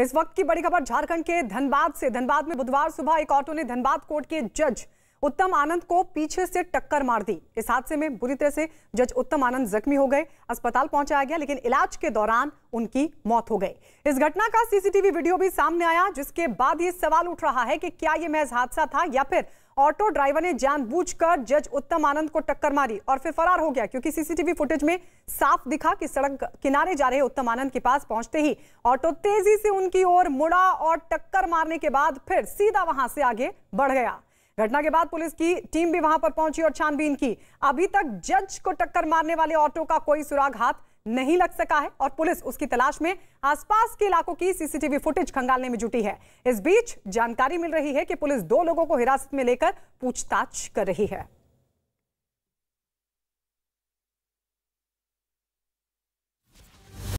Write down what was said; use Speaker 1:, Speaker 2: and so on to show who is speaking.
Speaker 1: इस वक्त की बड़ी खबर झारखंड के धनबाद से धनबाद में बुधवार सुबह एक ऑटो ने धनबाद कोर्ट के जज उत्तम आनंद को पीछे से टक्कर मार दी इस हादसे में बुरी तरह से जज उत्तम आनंद जख्मी हो गए अस्पताल पहुंचाया गया लेकिन इलाज के दौरान उनकी मौत हो गई इस घटना का सीसीटीवी वीडियो भी सामने आया जिसके बाद ये सवाल उठ रहा है कि क्या ये महज हादसा था या फिर ऑटो ड्राइवर ने जानबूझकर जज उत्तम आनंद को टक्कर मारी और फिर फरार हो गया क्योंकि सीसीटीवी फुटेज में साफ दिखा कि सड़क किनारे जा रहे उत्तम आनंद के पास पहुंचते ही ऑटो तेजी से उनकी ओर मुड़ा और टक्कर मारने के बाद फिर सीधा वहां से आगे बढ़ गया घटना के बाद पुलिस की टीम भी वहां पर पहुंची और छानबीन की अभी तक जज को टक्कर मारने वाले ऑटो का कोई सुराग हाथ नहीं लग सका है और पुलिस उसकी तलाश में आसपास के इलाकों की सीसीटीवी फुटेज खंगालने में जुटी है इस बीच जानकारी मिल रही है कि पुलिस दो लोगों को हिरासत में लेकर पूछताछ कर रही है